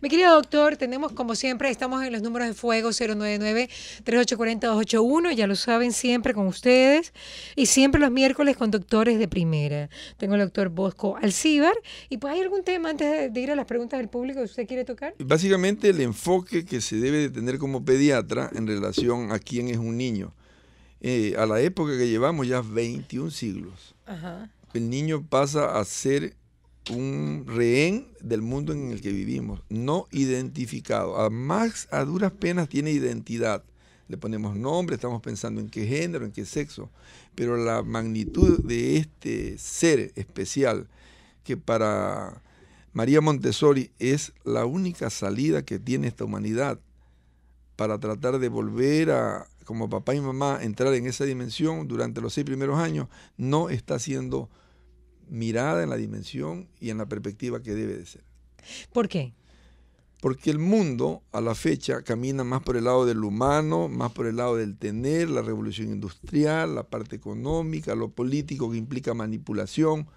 Mi querido doctor, tenemos como siempre, estamos en los números de fuego 099-3840-281, ya lo saben siempre con ustedes, y siempre los miércoles con doctores de primera. Tengo al doctor Bosco Alcíbar, y pues hay algún tema antes de ir a las preguntas del público que usted quiere tocar. Básicamente el enfoque que se debe de tener como pediatra en relación a quién es un niño. Eh, a la época que llevamos ya 21 siglos, el niño pasa a ser un rehén del mundo en el que vivimos, no identificado. A Max a duras penas tiene identidad. Le ponemos nombre, estamos pensando en qué género, en qué sexo, pero la magnitud de este ser especial que para María Montessori es la única salida que tiene esta humanidad para tratar de volver a, como papá y mamá, entrar en esa dimensión durante los seis primeros años, no está siendo mirada, en la dimensión y en la perspectiva que debe de ser. ¿Por qué? Porque el mundo a la fecha camina más por el lado del humano, más por el lado del tener, la revolución industrial, la parte económica, lo político que implica manipulación.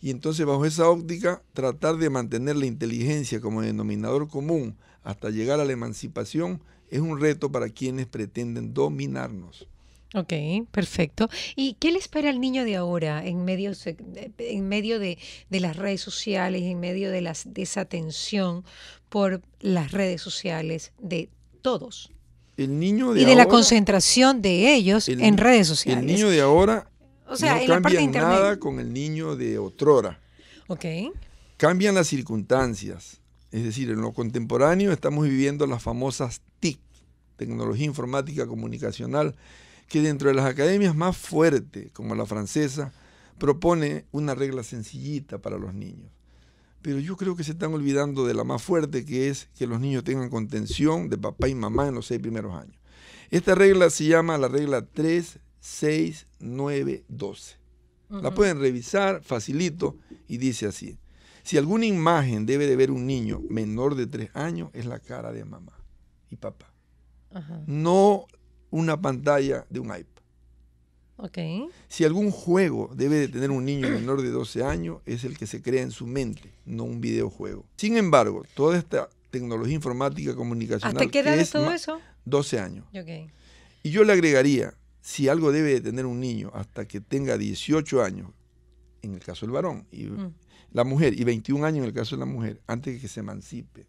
Y entonces bajo esa óptica tratar de mantener la inteligencia como denominador común hasta llegar a la emancipación es un reto para quienes pretenden dominarnos. Ok, perfecto. ¿Y qué le espera al niño de ahora en medio, en medio de, las redes sociales, en medio de la desatención por las redes sociales de todos? El niño y de la concentración de ellos en redes sociales. El niño de ahora no cambia nada con el niño de otrora. Ok. Cambian las circunstancias. Es decir, en lo contemporáneo estamos viviendo las famosas TIC, tecnología informática comunicacional, que dentro de las academias más fuertes, como la francesa, propone una regla sencillita para los niños. Pero yo creo que se están olvidando de la más fuerte, que es que los niños tengan contención de papá y mamá en los seis primeros años. Esta regla se llama la regla 3, 9, 12. La pueden revisar facilito y dice así. Si alguna imagen debe de ver un niño menor de tres años, es la cara de mamá y papá. No una pantalla de un iPad. Okay. Si algún juego debe de tener un niño menor de 12 años, es el que se crea en su mente, no un videojuego. Sin embargo, toda esta tecnología informática comunicacional... ¿Hasta qué edad es todo eso? 12 años. Y yo le agregaría, si algo debe de tener un niño hasta que tenga 18 años, en el caso del varón, y mm. la mujer, y 21 años en el caso de la mujer, antes de que se emancipe,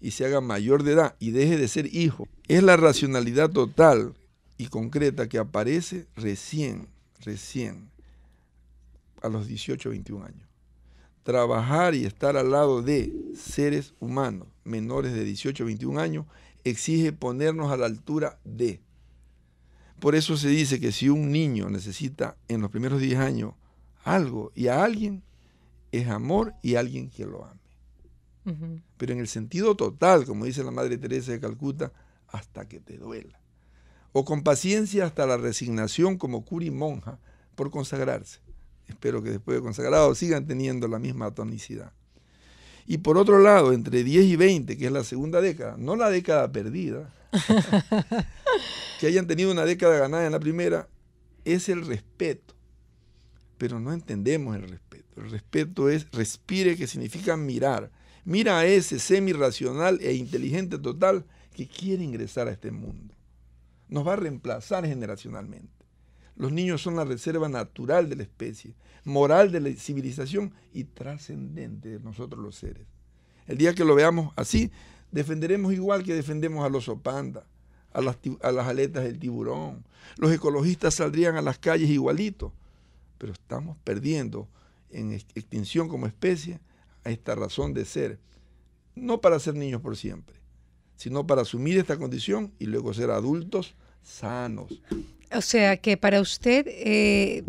y se haga mayor de edad y deje de ser hijo. Es la racionalidad total y concreta que aparece recién, recién, a los 18 21 años. Trabajar y estar al lado de seres humanos menores de 18 21 años exige ponernos a la altura de. Por eso se dice que si un niño necesita en los primeros 10 años algo y a alguien, es amor y alguien que lo ama. Pero en el sentido total, como dice la Madre Teresa de Calcuta, hasta que te duela. O con paciencia hasta la resignación como cura y monja por consagrarse. Espero que después de consagrado sigan teniendo la misma tonicidad. Y por otro lado, entre 10 y 20, que es la segunda década, no la década perdida, que hayan tenido una década ganada en la primera, es el respeto. Pero no entendemos el respeto. El respeto es respire, que significa mirar. Mira a ese semi-racional e inteligente total que quiere ingresar a este mundo. Nos va a reemplazar generacionalmente. Los niños son la reserva natural de la especie, moral de la civilización y trascendente de nosotros los seres. El día que lo veamos así, defenderemos igual que defendemos a los opandas, a las, a las aletas del tiburón. Los ecologistas saldrían a las calles igualitos, pero estamos perdiendo en extinción como especie esta razón de ser, no para ser niños por siempre, sino para asumir esta condición y luego ser adultos sanos. O sea, que para usted, eh,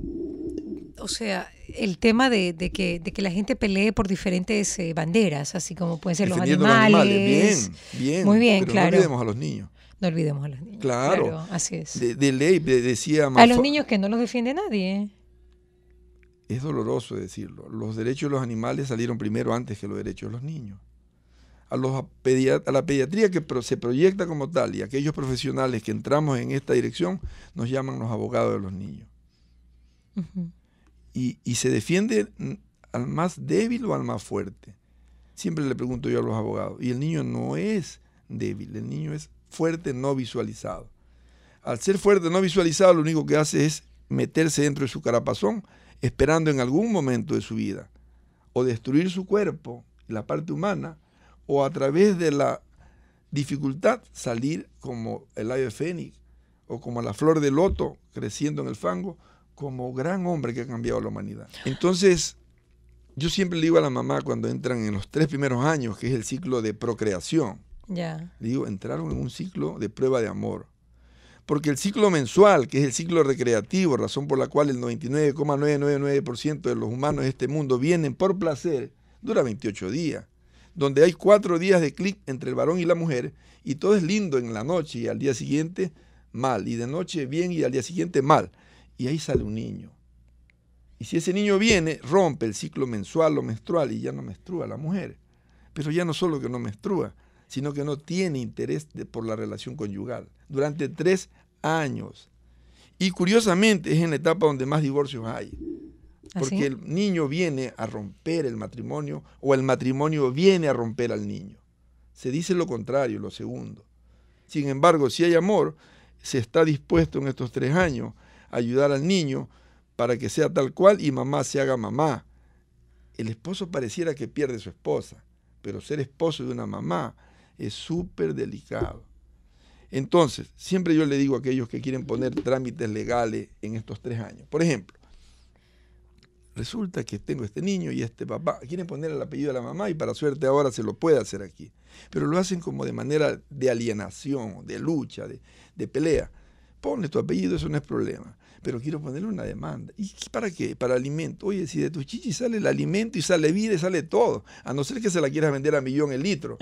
o sea, el tema de, que, la gente pelee por diferentes eh, banderas, así como pueden ser los animales. Bien, Muy bien, claro. No olvidemos a los niños. No olvidemos a los niños. Claro. así es. De, ley, decía A los niños que no los defiende nadie. ¿eh? es doloroso decirlo, los derechos de los animales salieron primero antes que los derechos de los niños. A, la pediatría que se proyecta como tal y aquellos profesionales que entramos en esta dirección nos llaman los abogados de los niños. y, y, se defiende al más débil o al más fuerte. Siempre le pregunto yo a los abogados. Y el niño no es débil, el niño es fuerte no visualizado. Al ser fuerte no visualizado, lo único que hace es meterse dentro de su carapazón esperando en algún momento de su vida o destruir su cuerpo, la parte humana, o a través de la dificultad salir como el ave fénix o como la flor de loto creciendo en el fango, como gran hombre que ha cambiado la humanidad. Entonces, yo siempre le digo a la mamá cuando entran en los tres primeros años, que es el ciclo de procreación, ya. digo, entraron en un ciclo de prueba de amor, porque el ciclo mensual, que es el ciclo recreativo, razón por la cual el 99,999% de los humanos de este mundo vienen por placer, dura 28 días, donde hay cuatro días de clic entre el varón y la mujer, y todo es lindo en la noche y al día siguiente mal, y de noche bien y al día siguiente mal, y ahí sale un niño. Y si ese niño viene, rompe el ciclo mensual o menstrual y ya no menstrua la mujer. Pero ya no solo que no menstrua, sino que no tiene interés por la relación conyugal. Durante tres años. Y curiosamente es en la etapa donde más divorcios hay. ¿Ah, Porque el niño viene a romper el matrimonio o el matrimonio viene a romper al niño. Se dice lo contrario, lo segundo. Sin embargo, si hay amor, se está dispuesto en estos tres años a ayudar al niño para que sea tal cual y mamá se haga mamá. El esposo pareciera que pierde su esposa, pero ser esposo de una mamá es súper delicado. Entonces, siempre yo le digo a aquellos que quieren poner trámites legales en estos tres años. Por ejemplo, resulta que tengo este niño y este papá, quieren poner el apellido de la mamá y para suerte ahora se lo puede hacer aquí. Pero lo hacen como de manera de alienación, de lucha, de, pelea. Pone tu apellido, eso no es problema. Pero quiero ponerle una demanda. ¿Y para qué? Para alimento. Oye, si de tus chichi sale el alimento y sale vida y sale todo, a no ser que se la quieras vender a millón el litro,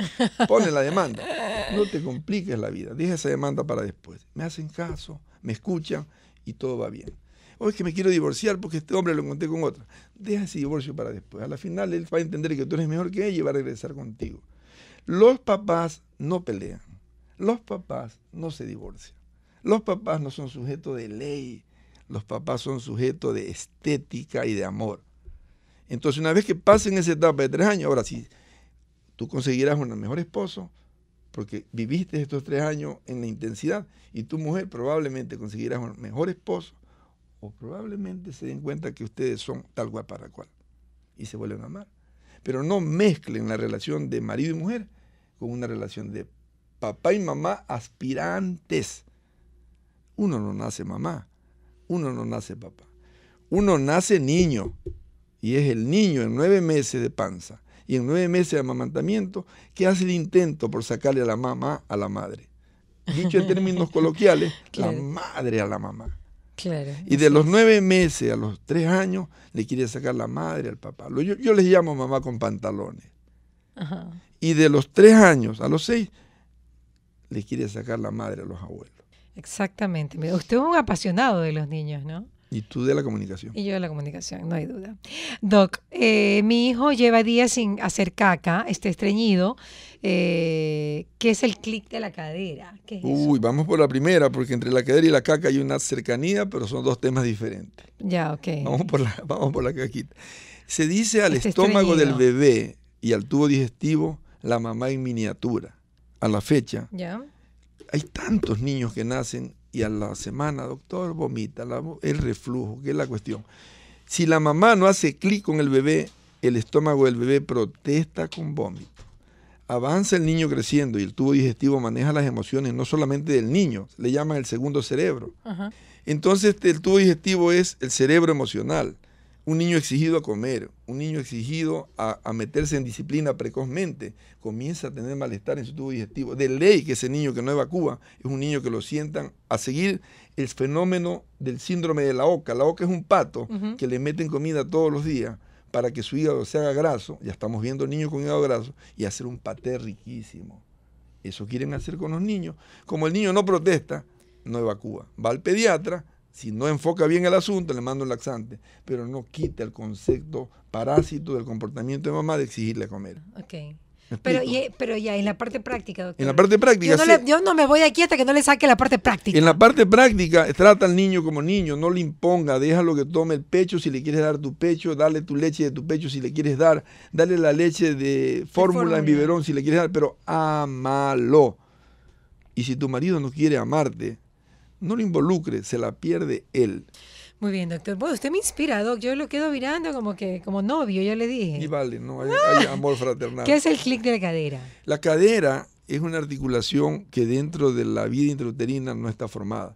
ponle la demanda. No te compliques la vida, deja esa demanda para después. Me hacen caso, me escuchan y todo va bien. O es que me quiero divorciar porque este hombre lo encontré con otra. Deja ese divorcio para después. A la final él va a entender que tú eres mejor que ella y va a regresar contigo. Los papás no pelean. Los papás no se divorcian. Los papás no son sujetos de ley. Los papás son sujetos de estética y de amor. Entonces, una vez que pasen esa etapa de tres años, ahora sí, tú conseguirás un mejor esposo, porque viviste estos tres años en la intensidad y tu mujer probablemente conseguirá un mejor esposo o probablemente se den cuenta que ustedes son tal cual para cual y se vuelven a amar. Pero no mezclen la relación de marido y mujer con una relación de papá y mamá aspirantes. Uno no nace mamá, uno no nace papá, uno nace niño y es el niño en nueve meses de panza y en nueve meses de amamantamiento que hace el intento por sacarle a la mamá a la madre. Dicho en términos coloquiales, la madre a la mamá. y de los nueve meses a los tres años le quiere sacar la madre al papá. Yo, yo les llamo mamá con pantalones. Y de los tres años a los seis le quiere sacar la madre a los abuelos. Exactamente. Usted es un apasionado de los niños, ¿no? Y tú de la comunicación. Y yo de la comunicación, no hay duda. Doc, eh, mi hijo lleva días sin hacer caca, está estreñido. Eh, ¿Qué es el clic de la cadera? Uy, vamos por la primera, porque entre la cadera y la caca hay una cercanía, pero son dos temas diferentes. Ya, ok. Vamos por la, vamos por la caquita. Se dice al estómago del bebé y al tubo digestivo la mamá en miniatura. A la fecha. Ya. Hay tantos niños que nacen y a la semana, doctor, vomita, el reflujo, que es la cuestión. Si la mamá no hace clic con el bebé, el estómago del bebé protesta con vómito. Avanza el niño creciendo y el tubo digestivo maneja las emociones no solamente del niño, le llaman el segundo cerebro. Entonces el tubo digestivo es el cerebro emocional un niño exigido a comer, un niño exigido a, meterse en disciplina precozmente, comienza a tener malestar en su tubo digestivo. De ley que ese niño que no evacúa es un niño que lo sientan a seguir el fenómeno del síndrome de la oca. La oca es un pato que le meten comida todos los días para que su hígado se haga graso. Ya estamos viendo niño con hígado graso y hacer un paté riquísimo. Eso quieren hacer con los niños. Como el niño no protesta, no evacúa. Va al pediatra, si no enfoca bien el asunto, le mando un laxante, pero no quita el concepto parásito del comportamiento de mamá de exigirle comer. Ok. Pero, pero ya, en la parte práctica, doctor. En la parte práctica. Yo no, yo no, me voy aquí hasta que no le saque la parte práctica. En la parte práctica, trata al niño como niño, no le imponga, déjalo que tome el pecho si le quieres dar tu pecho, dale tu leche de tu pecho si le quieres dar, dale la leche de fórmula en biberón si le quieres dar, pero amalo. Y si tu marido no quiere amarte, no lo involucre, se la pierde él. Muy bien, doctor. Bueno, usted me inspira, inspirado. Yo lo quedo mirando como que como novio, ya le dije. Y vale, no, hay, ah, amor fraternal. ¿Qué es el clic de la cadera? La cadera es una articulación que dentro de la vida intrauterina no está formada.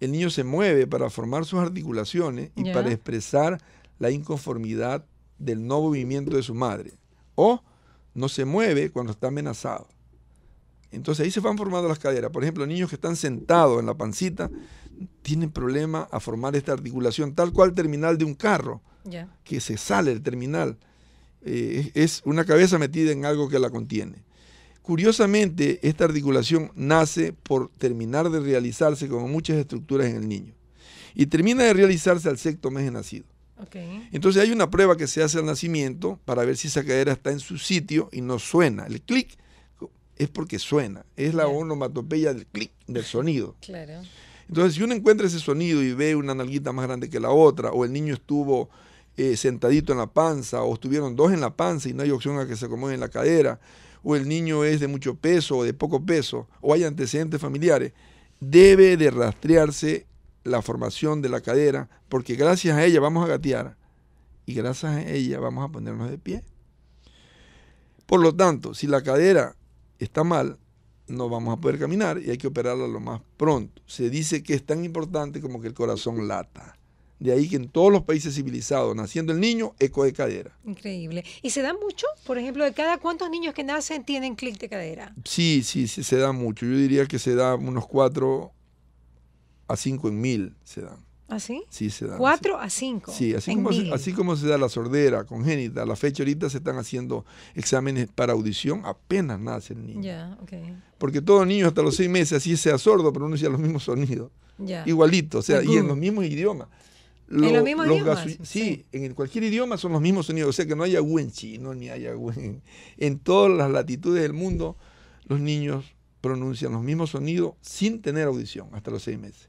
El niño se mueve para formar sus articulaciones y para expresar la inconformidad del no movimiento de su madre. O no se mueve cuando está amenazado. Entonces ahí se van formando las caderas. Por ejemplo, niños que están sentados en la pancita tienen problema a formar esta articulación, tal cual terminal de un carro, que se sale el terminal. Eh, es una cabeza metida en algo que la contiene. Curiosamente, esta articulación nace por terminar de realizarse como muchas estructuras en el niño y termina de realizarse al sexto mes de nacido. Entonces hay una prueba que se hace al nacimiento para ver si esa cadera está en su sitio y no suena. El clic es porque suena, es la onomatopeya del clic, del sonido. Claro. Entonces, si uno encuentra ese sonido y ve una nalguita más grande que la otra, o el niño estuvo eh, sentadito en la panza, o estuvieron dos en la panza y no hay opción a que se acomode en la cadera, o el niño es de mucho peso o de poco peso, o hay antecedentes familiares, debe de rastrearse la formación de la cadera, porque gracias a ella vamos a gatear y gracias a ella vamos a ponernos de pie. Por lo tanto, si la cadera está mal, no vamos a poder caminar y hay que operarla lo más pronto. Se dice que es tan importante como que el corazón lata. De ahí que en todos los países civilizados, naciendo el niño, eco de cadera. Increíble. ¿Y se da mucho? Por ejemplo, de cada cuántos niños que nacen tienen clic de cadera. Sí, sí, sí, se da mucho. Yo diría que se da unos 4 a cinco en mil, se dan. Así, ¿Ah, sí? se da. ¿Cuatro a cinco? Sí, así como, se, así como se da la sordera congénita, a la fecha ahorita se están haciendo exámenes para audición apenas nace el niño. Ya, Porque todo niño hasta los seis meses, así sea sordo, pronuncia los mismos sonidos. Ya. Igualito, o sea, y en los mismos idiomas. ¿En los mismos idiomas? Sí, en cualquier idioma son los mismos sonidos. O sea, que no haya agüe en chino, ni hay agüe en, todas las latitudes del mundo. Los niños pronuncian los mismos sonidos sin tener audición hasta los seis meses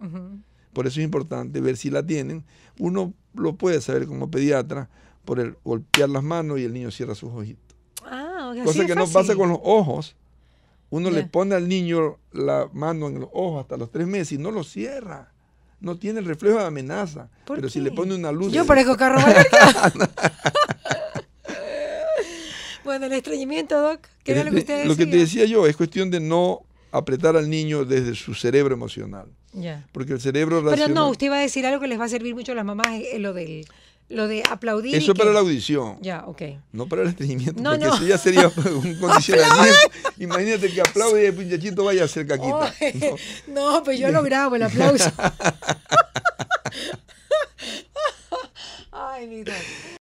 por eso es importante ver si la tienen. Uno lo puede saber como pediatra por el golpear las manos y el niño cierra sus ojitos. Ah, Cosa que no pasa con los ojos. Uno le pone al niño la mano en los ojos hasta los tres meses y no lo cierra. No tiene el reflejo de amenaza. pero si le pone una luz. Yo parezco carro Bueno, el estreñimiento, Doc. ¿Qué era lo que usted decía? Lo que te decía yo es cuestión de no apretar al niño desde su cerebro emocional. Porque el cerebro Pero no, usted iba a decir algo que les va a servir mucho a las mamás, eh, lo del lo de aplaudir. Eso es para la audición. Ya, ok. No para el estreñimiento. No, porque eso ya sería un condicionamiento. Imagínate que aplaude y el pinchachito vaya a hacer caquita. Oh, no. pues yo lo grabo, el aplauso. Ay, mira.